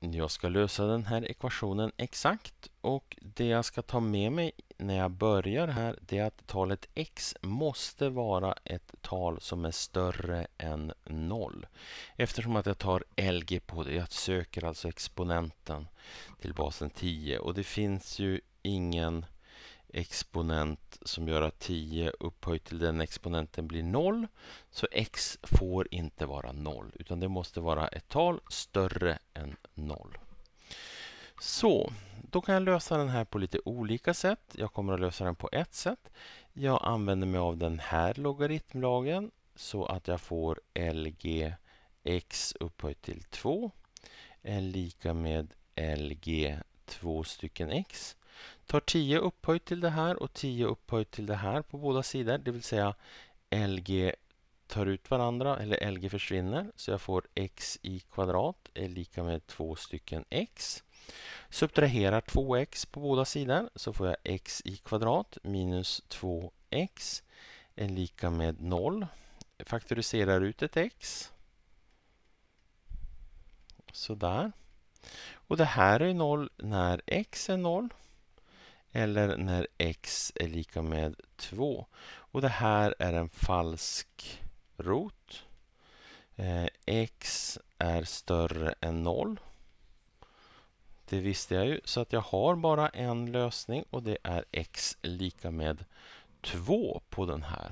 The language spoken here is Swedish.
Jag ska lösa den här ekvationen exakt och det jag ska ta med mig när jag börjar här det är att talet x måste vara ett tal som är större än 0. Eftersom att jag tar LG på det, jag söker alltså exponenten till basen 10 och det finns ju ingen exponent som gör att 10 upphöjt till den exponenten blir 0. Så x får inte vara 0 utan det måste vara ett tal större än 0. Så, då kan jag lösa den här på lite olika sätt. Jag kommer att lösa den på ett sätt. Jag använder mig av den här logaritmlagen så att jag får lg x upphöjt till 2 är lika med lg 2 stycken x Tar 10 upphöjt till det här och 10 upphöjt till det här på båda sidor, det vill säga LG tar ut varandra eller LG försvinner så jag får x i kvadrat är lika med två stycken x. Subtraherar 2x på båda sidor så får jag x i kvadrat minus 2x är lika med 0. Faktoriserar ut ett x. Sådär. Och det här är 0 när x är 0 eller när x är lika med 2. Och det här är en falsk rot. Eh, x är större än 0. Det visste jag ju, så att jag har bara en lösning och det är x lika med 2 på den här